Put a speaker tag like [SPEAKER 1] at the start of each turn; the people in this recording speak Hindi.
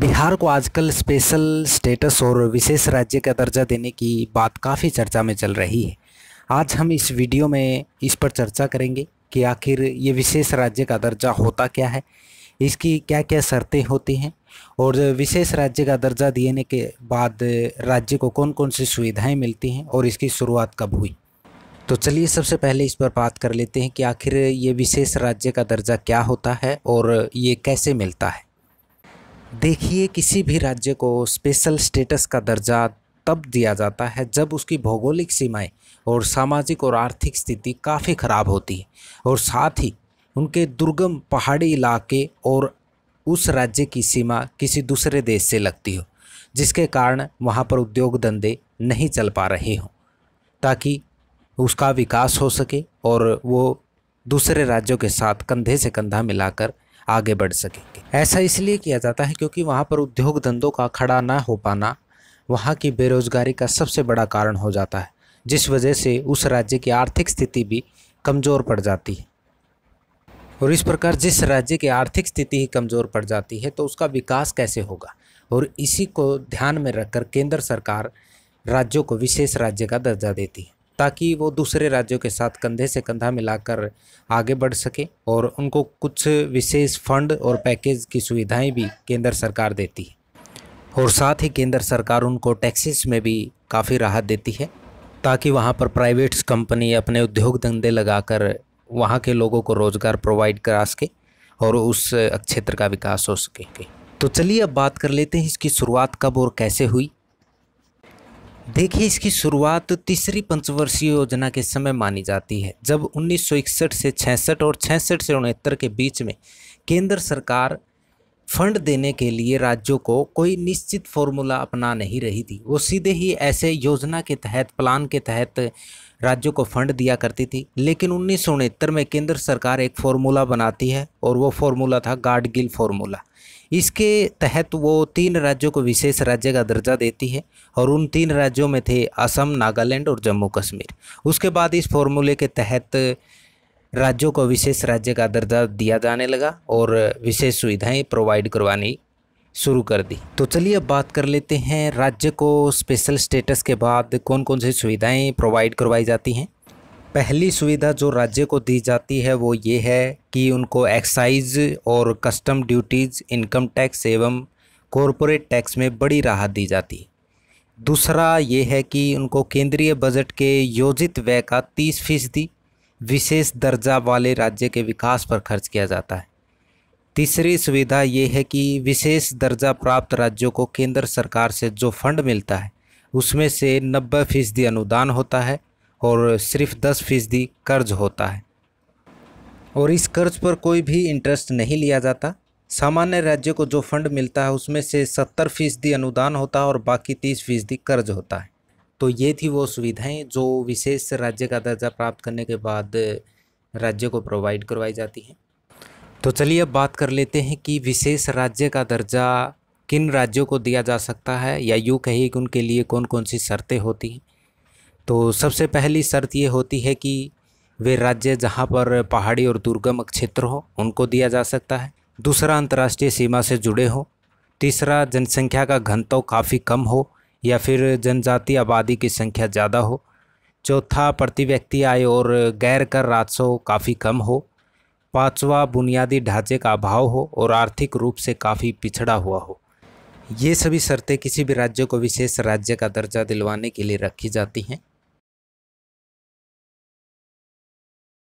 [SPEAKER 1] बिहार को आजकल स्पेशल स्टेटस और विशेष राज्य का दर्जा देने की बात काफ़ी चर्चा में चल रही है आज हम इस वीडियो में इस पर चर्चा करेंगे कि आखिर ये विशेष राज्य का दर्जा होता क्या है इसकी क्या क्या शर्तें होती हैं और विशेष राज्य का दर्जा देने के बाद राज्य को कौन कौन सी सुविधाएं मिलती हैं और इसकी शुरुआत कब हुई तो चलिए सबसे पहले इस पर बात कर लेते हैं कि आखिर ये विशेष राज्य का दर्जा क्या होता है और ये कैसे मिलता है देखिए किसी भी राज्य को स्पेशल स्टेटस का दर्जा तब दिया जाता है जब उसकी भौगोलिक सीमाएं और सामाजिक और आर्थिक स्थिति काफ़ी ख़राब होती है और साथ ही उनके दुर्गम पहाड़ी इलाके और उस राज्य की सीमा किसी दूसरे देश से लगती हो जिसके कारण वहाँ पर उद्योग धंधे नहीं चल पा रहे हों ताकि उसका विकास हो सके और वो दूसरे राज्यों के साथ कंधे से कंधा मिलाकर आगे बढ़ सकेंगे ऐसा इसलिए किया जाता है क्योंकि वहाँ पर उद्योग धंधों का खड़ा ना हो पाना वहाँ की बेरोजगारी का सबसे बड़ा कारण हो जाता है जिस वजह से उस राज्य की आर्थिक स्थिति भी कमज़ोर पड़ जाती है और इस प्रकार जिस राज्य की आर्थिक स्थिति ही कमज़ोर पड़ जाती है तो उसका विकास कैसे होगा और इसी को ध्यान में रखकर केंद्र सरकार राज्यों को विशेष राज्य का दर्जा देती है ताकि वो दूसरे राज्यों के साथ कंधे से कंधा मिलाकर आगे बढ़ सके और उनको कुछ विशेष फंड और पैकेज की सुविधाएं भी केंद्र सरकार देती है और साथ ही केंद्र सरकार उनको टैक्सेस में भी काफ़ी राहत देती है ताकि वहाँ पर प्राइवेट्स कंपनी अपने उद्योग धंधे लगाकर वहाँ के लोगों को रोज़गार प्रोवाइड करा सके और उस क्षेत्र का विकास हो सके तो चलिए अब बात कर लेते हैं इसकी शुरुआत कब और कैसे हुई देखिए इसकी शुरुआत तीसरी पंचवर्षीय योजना के समय मानी जाती है जब 1961 से 66 और 66 से उनहत्तर के बीच में केंद्र सरकार फंड देने के लिए राज्यों को कोई निश्चित फॉर्मूला अपना नहीं रही थी वो सीधे ही ऐसे योजना के तहत प्लान के तहत राज्यों को फंड दिया करती थी लेकिन उन्नीस में केंद्र सरकार एक फॉर्मूला बनाती है और वो फॉर्मूला था गार्डगिल फॉर्मूला इसके तहत वो तीन राज्यों को विशेष राज्य का दर्जा देती है और उन तीन राज्यों में थे असम नागालैंड और जम्मू कश्मीर उसके बाद इस फॉर्मूले के तहत राज्यों को विशेष राज्य का दर्जा दिया जाने लगा और विशेष सुविधाएं प्रोवाइड करवानी शुरू कर दी तो चलिए अब बात कर लेते हैं राज्य को स्पेशल स्टेटस के बाद कौन कौन सी सुविधाएं प्रोवाइड करवाई जाती हैं पहली सुविधा जो राज्य को दी जाती है वो ये है कि उनको एक्साइज और कस्टम ड्यूटीज़ इनकम टैक्स एवं कॉरपोरेट टैक्स में बड़ी राहत दी जाती है दूसरा ये है कि उनको केंद्रीय बजट के योजित व्यय का तीस फीसदी विशेष दर्जा वाले राज्य के विकास पर खर्च किया जाता है तीसरी सुविधा ये है कि विशेष दर्जा प्राप्त राज्यों को केंद्र सरकार से जो फंड मिलता है उसमें से नब्बे फीसदी अनुदान होता है और सिर्फ दस फीसदी कर्ज होता है और इस कर्ज पर कोई भी इंटरेस्ट नहीं लिया जाता सामान्य राज्य को जो फंड मिलता है उसमें से सत्तर फीसदी अनुदान होता है और बाकी तीस फीसदी कर्ज होता है तो ये थी वो सुविधाएं जो विशेष राज्य का दर्जा प्राप्त करने के बाद राज्य को प्रोवाइड करवाई जाती हैं तो चलिए अब बात कर लेते हैं कि विशेष राज्य का दर्जा किन राज्यों को दिया जा सकता है या यूँ कहिए कि उनके लिए कौन कौन सी शर्तें होती हैं तो सबसे पहली शर्त ये होती है कि वे राज्य जहाँ पर पहाड़ी और दुर्गम क्षेत्र हो उनको दिया जा सकता है दूसरा अंतर्राष्ट्रीय सीमा से जुड़े हों तीसरा जनसंख्या का घनत्व काफ़ी कम हो या फिर जनजातीय आबादी की संख्या ज़्यादा हो चौथा प्रति व्यक्ति आय और गैर कर राजस्व काफ़ी कम हो पांचवा बुनियादी ढांचे का अभाव हो और आर्थिक रूप से काफ़ी पिछड़ा हुआ हो ये सभी शर्तें किसी भी राज्य को विशेष राज्य का दर्जा दिलवाने के लिए रखी जाती हैं